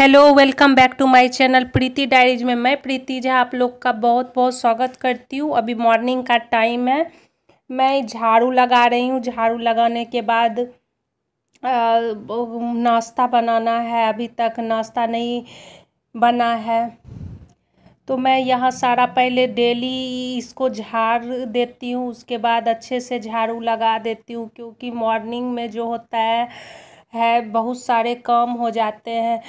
hello welcome back to my channel Preeti diaries में मैं प्रीति झा आप लोग का बहुत बहुत स्वागत करती हूँ अभी मॉर्निंग का टाइम है मैं झाड़ू लगा रही हूँ झाड़ू लगाने के बाद नाश्ता बनाना है अभी तक नाश्ता नहीं बना है तो मैं यहाँ सारा पहले डेली इसको झाड़ देती हूँ उसके बाद अच्छे से झाड़ू लगा देती हूँ क्योंकि मॉर्निंग में जो होता है है बहुत सारे काम हो जाते हैं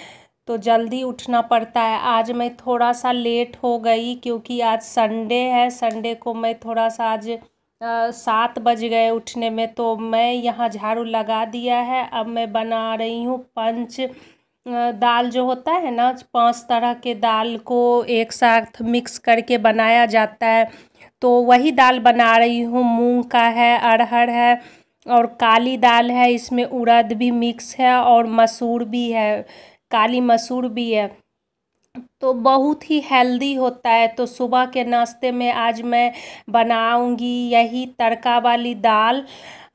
तो जल्दी उठना पड़ता है आज मैं थोड़ा सा लेट हो गई क्योंकि आज संडे है संडे को मैं थोड़ा सा आज सात बज गए उठने में तो मैं यहाँ झाड़ू लगा दिया है अब मैं बना रही हूँ पंच दाल जो होता है ना पांच तरह के दाल को एक साथ मिक्स करके बनाया जाता है तो वही दाल बना रही हूँ मूंग का है अरहर है और काली दाल है इसमें उड़द भी मिक्स है और मसूर भी है काली मसूर भी है तो बहुत ही हेल्दी होता है तो सुबह के नाश्ते में आज मैं बनाऊंगी यही तड़का वाली दाल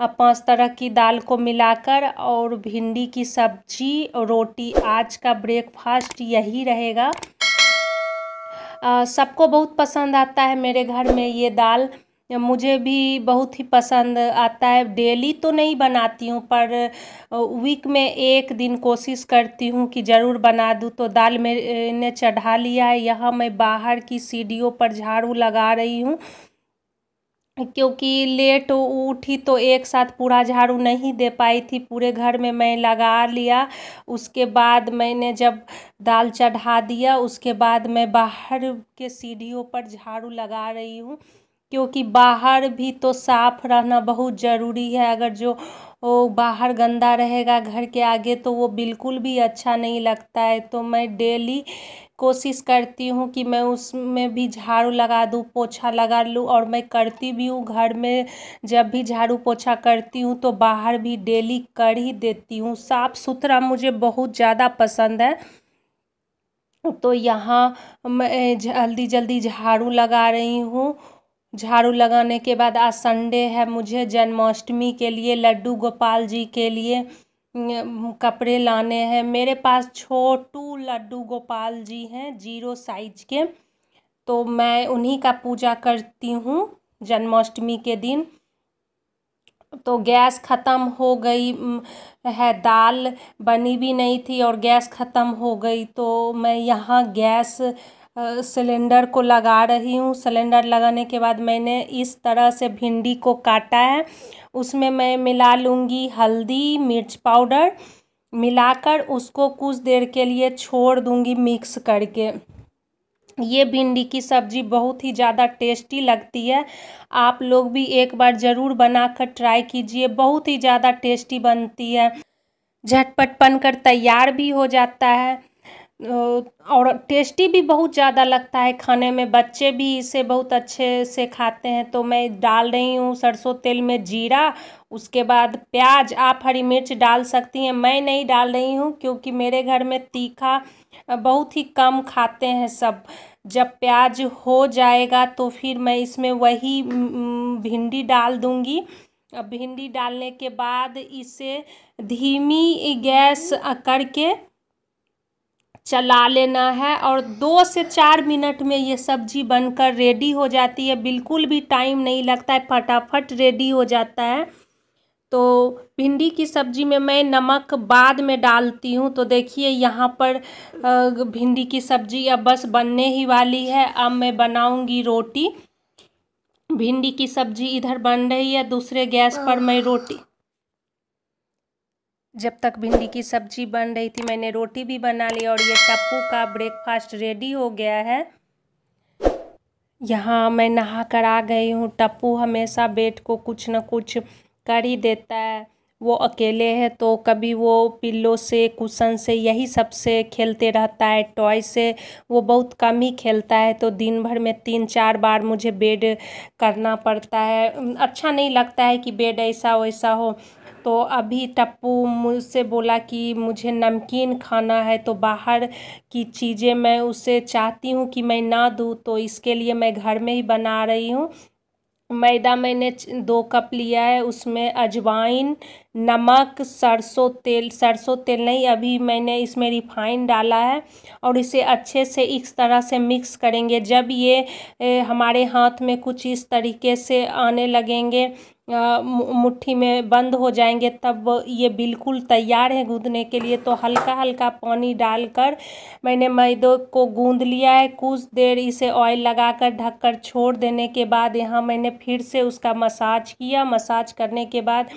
पांच तरह की दाल को मिलाकर और भिंडी की सब्जी रोटी आज का ब्रेकफास्ट यही रहेगा सबको बहुत पसंद आता है मेरे घर में ये दाल मुझे भी बहुत ही पसंद आता है डेली तो नहीं बनाती हूँ पर वीक में एक दिन कोशिश करती हूँ कि ज़रूर बना दूँ तो दाल मैंने चढ़ा लिया है यहाँ मैं बाहर की सीढ़ियों पर झाड़ू लगा रही हूँ क्योंकि लेट उठी तो एक साथ पूरा झाड़ू नहीं दे पाई थी पूरे घर में मैं लगा लिया उसके बाद मैंने जब दाल चढ़ा दिया उसके बाद मैं बाहर के सीढ़ियों पर झाड़ू लगा रही हूँ क्योंकि बाहर भी तो साफ़ रहना बहुत ज़रूरी है अगर जो वो बाहर गंदा रहेगा घर के आगे तो वो बिल्कुल भी अच्छा नहीं लगता है तो मैं डेली कोशिश करती हूँ कि मैं उसमें भी झाड़ू लगा दूँ पोछा लगा लूँ और मैं करती भी हूँ घर में जब भी झाड़ू पोछा करती हूँ तो बाहर भी डेली कर ही देती हूँ साफ़ सुथरा मुझे बहुत ज़्यादा पसंद है तो यहाँ मैं जल्दी जल्दी झाड़ू लगा रही हूँ झाड़ू लगाने के बाद आज संडे है मुझे जन्माष्टमी के लिए लड्डू गोपाल जी के लिए कपड़े लाने हैं मेरे पास छोटू लड्डू गोपाल जी हैं जीरो साइज के तो मैं उन्हीं का पूजा करती हूँ जन्माष्टमी के दिन तो गैस ख़त्म हो गई है दाल बनी भी नहीं थी और गैस ख़त्म हो गई तो मैं यहाँ गैस सिलेंडर को लगा रही हूँ सिलेंडर लगाने के बाद मैंने इस तरह से भिंडी को काटा है उसमें मैं मिला लूँगी हल्दी मिर्च पाउडर मिलाकर उसको कुछ देर के लिए छोड़ दूँगी मिक्स करके ये भिंडी की सब्ज़ी बहुत ही ज़्यादा टेस्टी लगती है आप लोग भी एक बार ज़रूर बनाकर ट्राई कीजिए बहुत ही ज़्यादा टेस्टी बनती है झटपट बनकर तैयार भी हो जाता है और टेस्टी भी बहुत ज़्यादा लगता है खाने में बच्चे भी इसे बहुत अच्छे से खाते हैं तो मैं डाल रही हूँ सरसों तेल में जीरा उसके बाद प्याज आप हरी मिर्च डाल सकती हैं मैं नहीं डाल रही हूँ क्योंकि मेरे घर में तीखा बहुत ही कम खाते हैं सब जब प्याज हो जाएगा तो फिर मैं इसमें वही भिंडी डाल दूँगी भिंडी डालने के बाद इसे धीमी गैस करके चला लेना है और दो से चार मिनट में ये सब्जी बनकर रेडी हो जाती है बिल्कुल भी टाइम नहीं लगता है फटाफट रेडी हो जाता है तो भिंडी की सब्ज़ी में मैं नमक बाद में डालती हूँ तो देखिए यहाँ पर भिंडी की सब्ज़ी अब बस बनने ही वाली है अब मैं बनाऊँगी रोटी भिंडी की सब्ज़ी इधर बन रही है दूसरे गैस पर मैं रोटी जब तक भिंडी की सब्जी बन रही थी मैंने रोटी भी बना ली और ये टप्पू का ब्रेकफास्ट रेडी हो गया है यहाँ मैं नहा कर आ गई हूँ टप्पू हमेशा बेट को कुछ ना कुछ कर ही देता है वो अकेले है तो कभी वो पिल्लो से कुशन से यही सब से खेलते रहता है टॉय से वो बहुत कम ही खेलता है तो दिन भर में तीन चार बार मुझे बेड करना पड़ता है अच्छा नहीं लगता है कि बेड ऐसा वैसा हो तो अभी टप्पू मुझसे बोला कि मुझे नमकीन खाना है तो बाहर की चीज़ें मैं उसे चाहती हूँ कि मैं ना दूँ तो इसके लिए मैं घर में ही बना रही हूँ मैदा मैंने दो कप लिया है उसमें अजवाइन नमक सरसों तेल सरसों तेल नहीं अभी मैंने इसमें रिफाइन डाला है और इसे अच्छे से इस तरह से मिक्स करेंगे जब ये ए, हमारे हाथ में कुछ इस तरीके से आने लगेंगे मुट्ठी में बंद हो जाएंगे तब ये बिल्कुल तैयार है गूंदने के लिए तो हल्का हल्का पानी डालकर मैंने मैदे को गूंद लिया है कुछ देर इसे ऑयल लगाकर ढककर छोड़ देने के बाद यहाँ मैंने फिर से उसका मसाज किया मसाज करने के बाद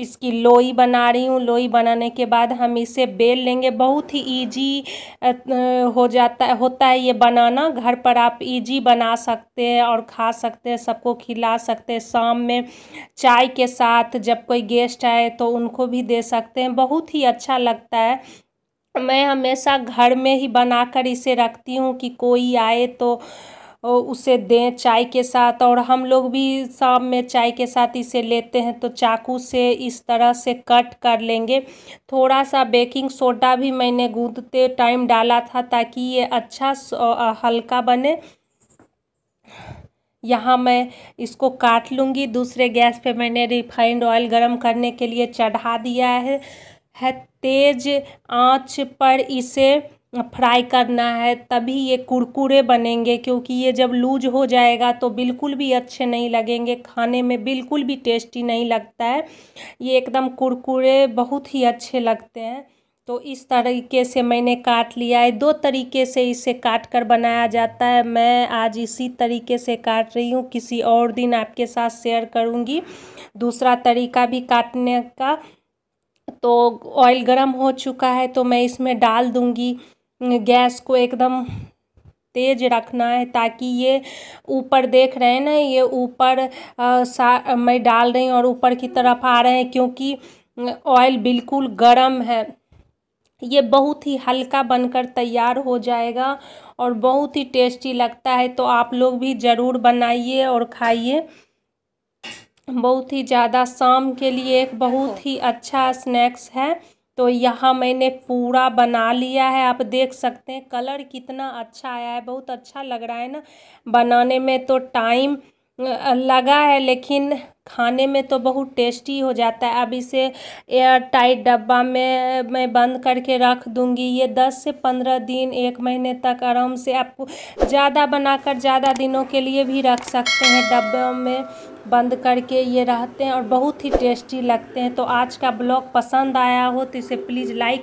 इसकी लोई बना रही हूँ लोई बनाने के बाद हम इसे बेल लेंगे बहुत ही इजी हो जाता होता है ये बनाना घर पर आप इजी बना सकते हैं और खा सकते हैं सबको खिला सकते हैं शाम में चाय के साथ जब कोई गेस्ट आए तो उनको भी दे सकते हैं बहुत ही अच्छा लगता है मैं हमेशा घर में ही बनाकर इसे रखती हूँ कि कोई आए तो उसे दें चाय के साथ और हम लोग भी शाम में चाय के साथ इसे लेते हैं तो चाकू से इस तरह से कट कर लेंगे थोड़ा सा बेकिंग सोडा भी मैंने गूंदते टाइम डाला था ताकि ये अच्छा हल्का बने यहाँ मैं इसको काट लूँगी दूसरे गैस पे मैंने रिफाइंड ऑयल गरम करने के लिए चढ़ा दिया है है तेज़ आंच पर इसे फ्राई करना है तभी ये कुरकुरे बनेंगे क्योंकि ये जब लूज हो जाएगा तो बिल्कुल भी अच्छे नहीं लगेंगे खाने में बिल्कुल भी टेस्टी नहीं लगता है ये एकदम कुरकुरे बहुत ही अच्छे लगते हैं तो इस तरीके से मैंने काट लिया है दो तरीके से इसे काट कर बनाया जाता है मैं आज इसी तरीके से काट रही हूँ किसी और दिन आपके साथ शेयर करूँगी दूसरा तरीका भी काटने का तो ऑयल गरम हो चुका है तो मैं इसमें डाल दूँगी गैस को एकदम तेज रखना है ताकि ये ऊपर देख रहे हैं ना ये ऊपर सा मैं डाल रही हूँ और ऊपर की तरफ आ रहे हैं क्योंकि ऑयल बिल्कुल गर्म है ये बहुत ही हल्का बनकर तैयार हो जाएगा और बहुत ही टेस्टी लगता है तो आप लोग भी ज़रूर बनाइए और खाइए बहुत ही ज़्यादा शाम के लिए एक बहुत ही अच्छा स्नैक्स है तो यहाँ मैंने पूरा बना लिया है आप देख सकते हैं कलर कितना अच्छा आया है बहुत अच्छा लग रहा है ना बनाने में तो टाइम लगा है लेकिन खाने में तो बहुत टेस्टी हो जाता है अब इसे एयर टाइट डब्बा में मैं बंद करके रख दूंगी ये दस से पंद्रह दिन एक महीने तक आराम से आप ज़्यादा बनाकर ज़्यादा दिनों के लिए भी रख सकते हैं डब्बे में बंद करके ये रहते हैं और बहुत ही टेस्टी लगते हैं तो आज का ब्लॉग पसंद आया हो तो इसे प्लीज़ लाइक